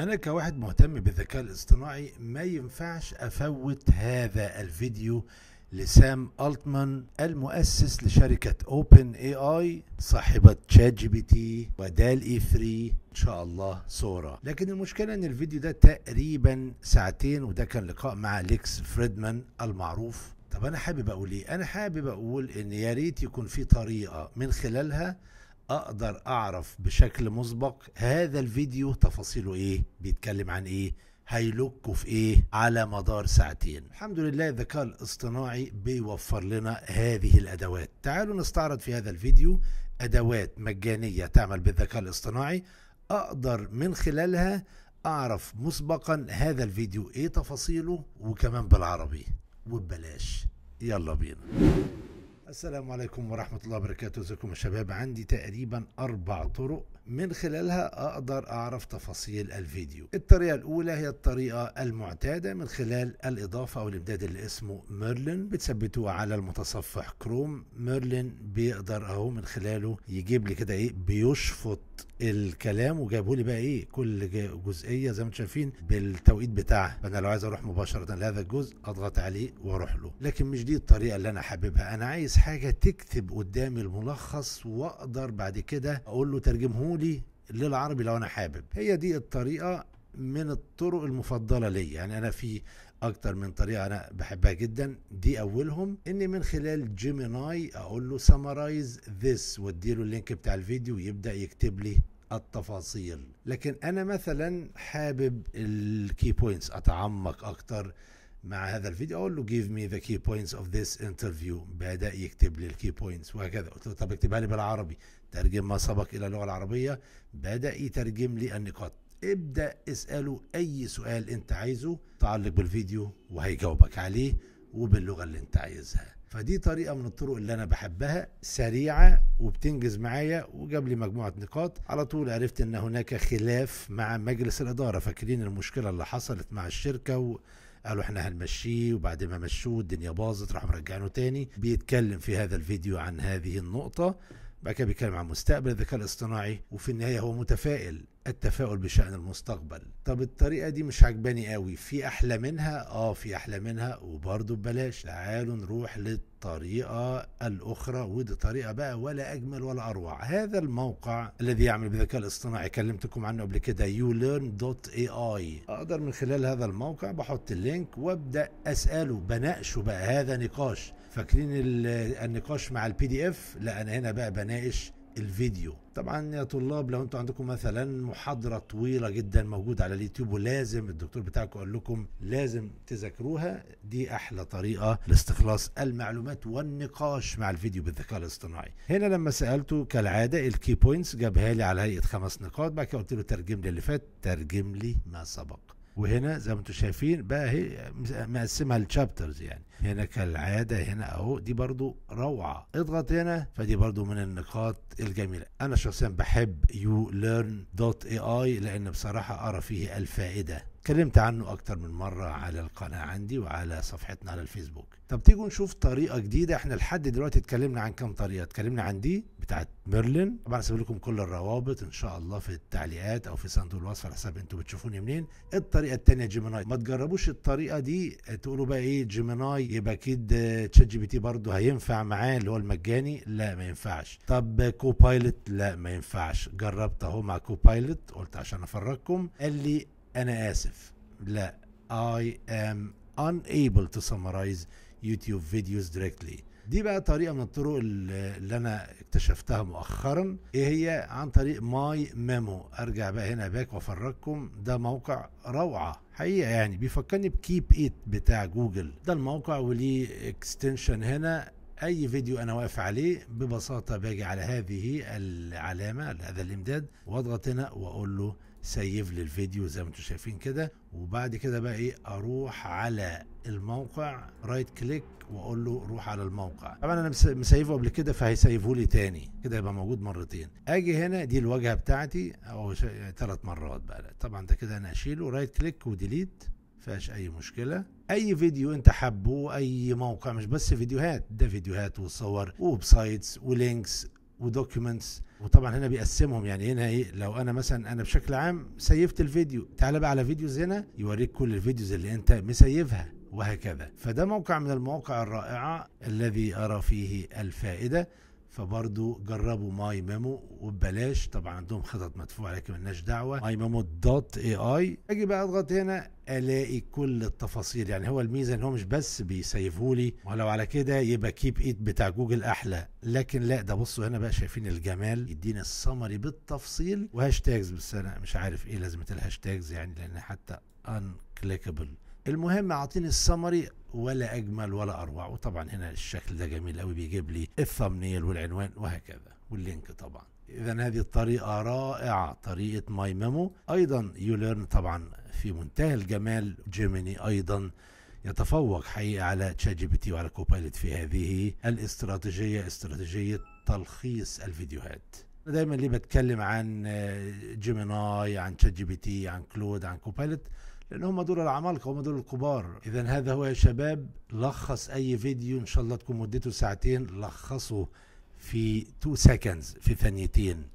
انا كواحد مهتم بالذكاء الاصطناعي ما ينفعش افوت هذا الفيديو لسام التمان المؤسس لشركة اوبن اي اي صاحبة تشات جي بي تي ودال اي e 3 ان شاء الله صورة لكن المشكلة ان الفيديو ده تقريبا ساعتين وده كان لقاء مع ليكس فريدمان المعروف طب انا حابب اقول ايه انا حابب اقول ان يا ريت يكون في طريقة من خلالها اقدر اعرف بشكل مسبق هذا الفيديو تفاصيله ايه بيتكلم عن ايه هيلوكوا في ايه على مدار ساعتين الحمد لله الذكاء الاصطناعي بيوفر لنا هذه الادوات تعالوا نستعرض في هذا الفيديو ادوات مجانيه تعمل بالذكاء الاصطناعي اقدر من خلالها اعرف مسبقا هذا الفيديو ايه تفاصيله وكمان بالعربي وببلاش يلا بينا السلام عليكم ورحمة الله وبركاته ازيكم يا شباب عندي تقريبا أربع طرق من خلالها أقدر أعرف تفاصيل الفيديو الطريقة الأولى هي الطريقة المعتادة من خلال الإضافة أو الإمداد اللي اسمه ميرلين بتثبتوه على المتصفح كروم ميرلين بيقدر أهو من خلاله يجيب لي كده إيه بيشفط الكلام وجابه لي بقى ايه كل جزئيه زي ما انتم شايفين بالتوقيت بتاعها فانا لو عايز اروح مباشره لهذا الجزء اضغط عليه واروح له لكن مش دي الطريقه اللي انا حاببها انا عايز حاجه تكتب قدامي الملخص واقدر بعد كده اقول له ترجمه لي للعربي لو انا حابب هي دي الطريقه من الطرق المفضله ليا يعني انا في اكتر من طريقه انا بحبها جدا دي اولهم اني من خلال جيميناي اقول له سمرايز ذس واديله اللينك بتاع الفيديو ويبدا يكتب لي التفاصيل لكن انا مثلا حابب الكي بوينتس اتعمق اكتر مع هذا الفيديو اقول له جيف مي ذا كي بوينتس اوف ذيس انترفيو بدا يكتب لي الكي بوينتس وهكذا قلت له طب اكتبها لي بالعربي ترجم ما سبق الى اللغه العربيه بدا يترجم لي النقاط ابدا اساله اي سؤال انت عايزه تعلق بالفيديو وهيجاوبك عليه وباللغه اللي انت عايزها فدي طريقه من الطرق اللي انا بحبها سريعه وبتنجز معايا وجاب لي مجموعه نقاط على طول عرفت ان هناك خلاف مع مجلس الاداره فاكرين المشكله اللي حصلت مع الشركه و... قالوا احنا هنمشيه وبعد ما مشوه الدنيا باظت راحوا مرجعينه تاني بيتكلم في هذا الفيديو عن هذه النقطه بعد كده بيتكلم عن مستقبل الذكاء الاصطناعي وفي النهايه هو متفائل التفاؤل بشأن المستقبل طب الطريقة دي مش عجباني قوي في أحلى منها اه في أحلى منها وبرضه ببلاش تعالوا نروح للطريقة الأخرى ودي طريقة بقى ولا أجمل ولا أروع هذا الموقع الذي يعمل بالذكاء الاصطناعي كلمتكم عنه قبل كده youlearn.ai أقدر من خلال هذا الموقع بحط اللينك وأبدأ أسأله بناقشه بقى هذا نقاش فاكرين النقاش مع البي دي اف لا انا هنا بقى بناقش الفيديو طبعا يا طلاب لو انتم عندكم مثلا محاضرة طويلة جدا موجودة على اليوتيوب ولازم الدكتور بتاعكم قال لكم لازم تذاكروها دي احلى طريقة لاستخلاص المعلومات والنقاش مع الفيديو بالذكاء الاصطناعي هنا لما سألته كالعادة الكي بوينتس جابها لي على هيئة خمس نقاط بعد كده قلت له ترجم لي اللي فات ترجم لي ما سبق وهنا زي ما انتم شايفين بقى هي مقسمها لشابترز يعني هنا كالعاده هنا اهو دي برضو روعه اضغط هنا فدي برضو من النقاط الجميله انا شخصيا بحب يو ليرن دوت اي اي لان بصراحه ارى فيه الفائده اتكلمت عنه اكتر من مرة على القناة عندي وعلى صفحتنا على الفيسبوك طب تيجوا نشوف طريقة جديدة احنا لحد دلوقتي اتكلمنا عن كام طريقة اتكلمنا عن دي بتاعت ميرلين طبعا هسيب لكم كل الروابط ان شاء الله في التعليقات او في صندوق الوصف على حسب انتوا بتشوفوني منين الطريقة التانية جيميناي ما تجربوش الطريقة دي تقولوا بقى ايه جيميناي يبقى اكيد تشات جي بي تي برضه هينفع معاه اللي هو المجاني لا ما ينفعش طب كوبايلوت لا ما ينفعش جربت اهو مع كوبايلوت قلت عشان افرجكم قال لي أنا آسف لا I am unable to summarize YouTube videos directly دي بقى طريقة من الطرق اللي أنا اكتشفتها مؤخرا إيه هي عن طريق ماي ميمو أرجع بقى هنا باك وأفرجكم ده موقع روعة حقيقة يعني بيفكرني بكيب إيت بتاع جوجل ده الموقع وليه اكستنشن هنا اي فيديو انا واقف عليه ببساطه باجي على هذه العلامه هذا الامداد واضغط هنا واقول له سيف لي الفيديو زي ما انتم شايفين كده وبعد كده بقى ايه اروح على الموقع رايت كليك واقول له روح على الموقع طبعا انا مسيفه قبل كده فهيسيفه لي تاني كده يبقى موجود مرتين اجي هنا دي الواجهه بتاعتي او ثلاث مرات بقى طبعا ده كده انا اشيله رايت كليك وديليت فيهاش اي مشكله اي فيديو انت حبه اي موقع مش بس فيديوهات ده فيديوهات وصور وبسايتس سايتس ولينكس ودوكيومنتس وطبعا هنا بيقسمهم يعني هنا ايه لو انا مثلا انا بشكل عام سيفت الفيديو تعال بقى على فيديوز هنا يوريك كل الفيديوز اللي انت مسيفها وهكذا فده موقع من المواقع الرائعه الذي ارى فيه الفائده فبرضه جربوا ماي ميمو وببلاش طبعا عندهم خطط مدفوعه لكن مالناش دعوه ماي ميمو دوت اي اي اجي بقى اضغط هنا الاقي كل التفاصيل يعني هو الميزه ان هو مش بس بيسيفهولي ولو على كده يبقى كيب ايت بتاع جوجل احلى لكن لا ده بصوا هنا بقى شايفين الجمال يديني السمري بالتفصيل وهاشتاجز بس انا مش عارف ايه لازمه الهاشتاجز يعني لان حتى ان كليكابل المهم اعطيني السمري ولا اجمل ولا اروع وطبعا هنا الشكل ده جميل قوي بيجيب لي الثمنيل والعنوان وهكذا واللينك طبعا اذا هذه الطريقه رائعه طريقه ماي ميمو ايضا يوليرن طبعا في منتهى الجمال جيميني ايضا يتفوق حقيقه على تشات جي بي تي وعلى كوبايلوت في هذه الاستراتيجيه استراتيجيه تلخيص الفيديوهات دايما ليه بتكلم عن جيميناي عن تشات جي بي تي عن كلود عن كوبايلوت لان هم دول العمالقه هم دول الكبار اذا هذا هو يا شباب لخص اي فيديو ان شاء الله تكون مدته ساعتين لخصه في 2 سكندز في ثانيتين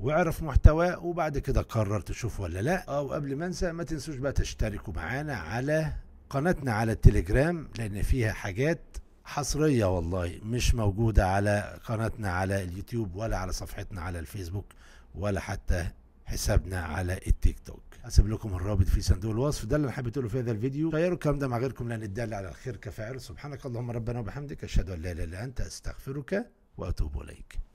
واعرف محتواه وبعد كده قرر تشوف ولا لا او قبل ما انسى ما تنسوش بقى تشتركوا معانا على قناتنا على التليجرام لان فيها حاجات حصرية والله مش موجودة على قناتنا على اليوتيوب ولا على صفحتنا على الفيسبوك ولا حتى حسابنا على التيك توك هسيب لكم الرابط في صندوق الوصف ده اللي انا حابب تقوله في هذا الفيديو غيروا الكلام ده مع غيركم لان الدال على الخير كفاعل سبحانك اللهم ربنا وبحمدك اشهد ان لا اله الا انت استغفرك واتوب اليك